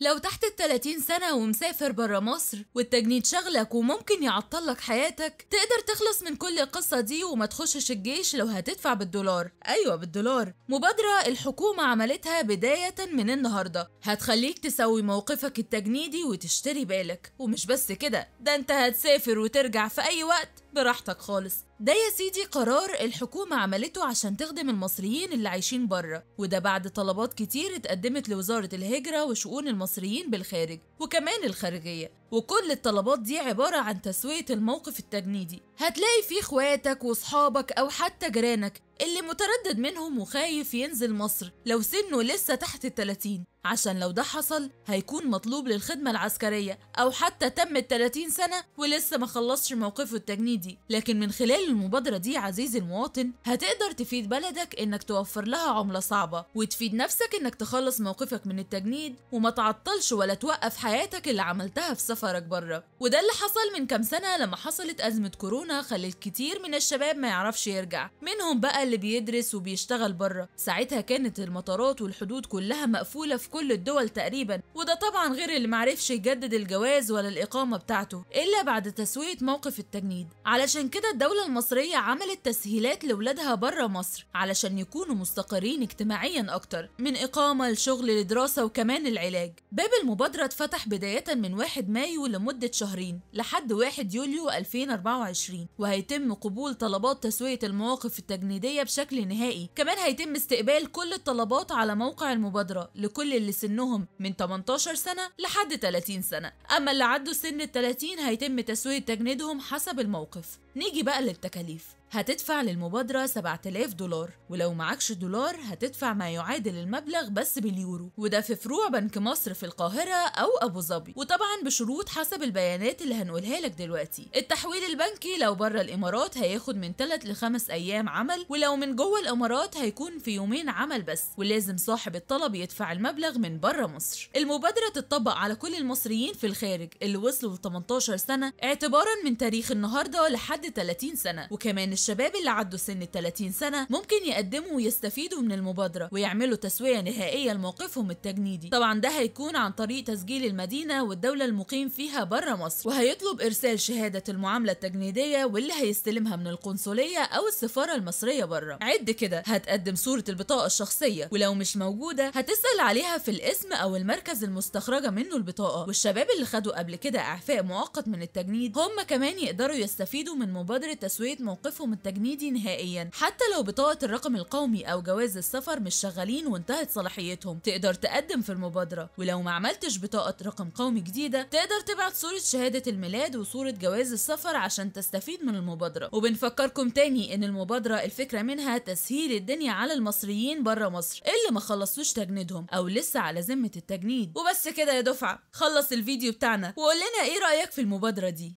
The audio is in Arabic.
لو تحت ال 30 سنة ومسافر برا مصر والتجنيد شغلك وممكن يعطلك حياتك تقدر تخلص من كل القصة دي وما تخشش الجيش لو هتدفع بالدولار أيوة بالدولار مبادرة الحكومة عملتها بداية من النهاردة هتخليك تسوي موقفك التجنيدي وتشتري بالك ومش بس كده ده انت هتسافر وترجع في أي وقت براحتك خالص ده يا سيدي قرار الحكومة عملته عشان تخدم المصريين اللي عايشين بره وده بعد طلبات كتير اتقدمت لوزارة الهجرة وشؤون المصريين بالخارج وكمان الخارجية وكل الطلبات دي عبارة عن تسوية الموقف التجنيدي هتلاقي فيه اخواتك واصحابك او حتى جيرانك اللي متردد منهم وخايف ينزل مصر لو سنه لسه تحت التلاتين عشان لو ده حصل هيكون مطلوب للخدمة العسكرية أو حتى تم التلاتين سنة ولسه ما خلصش موقفه التجنيدي لكن من خلال المبادرة دي عزيزي المواطن هتقدر تفيد بلدك إنك توفر لها عملة صعبة وتفيد نفسك إنك تخلص موقفك من التجنيد وما تعطلش ولا توقف حياتك اللي عملتها في سفر سفرك بره وده اللي حصل من كام سنه لما حصلت ازمه كورونا خلت كتير من الشباب ما يعرفش يرجع منهم بقى اللي بيدرس وبيشتغل بره ساعتها كانت المطارات والحدود كلها مقفوله في كل الدول تقريبا وده طبعا غير اللي معرفش يجدد الجواز ولا الاقامه بتاعته الا بعد تسويه موقف التجنيد علشان كده الدوله المصريه عملت تسهيلات لاولادها بره مصر علشان يكونوا مستقرين اجتماعيا اكتر من اقامه لشغل لدراسه وكمان العلاج باب المبادره اتفتح بدايه من 1 مايو مايو لمدة شهرين لحد 1 يوليو 2024 وهيتم قبول طلبات تسوية المواقف التجنيدية بشكل نهائي كمان هيتم استقبال كل الطلبات على موقع المبادرة لكل اللي سنهم من 18 سنة لحد 30 سنة أما اللي عدوا سن ال 30 هيتم تسوية تجنيدهم حسب الموقف نيجي بقى للتكاليف هتدفع للمبادرة 7000 دولار ولو معكش دولار هتدفع ما يعادل المبلغ بس باليورو وده في فروع بنك مصر في القاهرة أو أبو ظبي وطبعا بشروط حسب البيانات اللي هنقولها لك دلوقتي التحويل البنكي لو بره الإمارات هياخد من 3 ل 5 أيام عمل ولو من جوه الإمارات هيكون في يومين عمل بس ولازم صاحب الطلب يدفع المبلغ من بره مصر المبادرة تطبق على كل المصريين في الخارج اللي وصلوا ل 18 سنة اعتبارا من تاريخ النهارده لحد 30 سنة وكمان الشباب اللي عدوا سن ال 30 سنه ممكن يقدموا ويستفيدوا من المبادره ويعملوا تسويه نهائيه لموقفهم التجنيدي طبعا ده هيكون عن طريق تسجيل المدينه والدوله المقيم فيها بره مصر وهيطلب ارسال شهاده المعامله التجنيديه واللي هيستلمها من القنصليه او السفاره المصريه بره عد كده هتقدم صوره البطاقه الشخصيه ولو مش موجوده هتسال عليها في الاسم او المركز المستخرجه منه البطاقه والشباب اللي خدوا قبل كده اعفاء مؤقت من التجنيد هم كمان يقدروا يستفيدوا من مبادره تسويه موقفهم التجنيدي نهائيا حتى لو بطاقة الرقم القومي أو جواز السفر مش شغالين وانتهت صلاحيتهم تقدر تقدم في المبادرة ولو ما عملتش بطاقة رقم قومي جديدة تقدر تبعت صورة شهادة الميلاد وصورة جواز السفر عشان تستفيد من المبادرة وبنفكركم تاني إن المبادرة الفكرة منها تسهيل الدنيا على المصريين بره مصر اللي ما خلصوش تجنيدهم أو لسه على ذمة التجنيد وبس كده يا دفعة خلص الفيديو بتاعنا وقول لنا إيه رأيك في المبادرة دي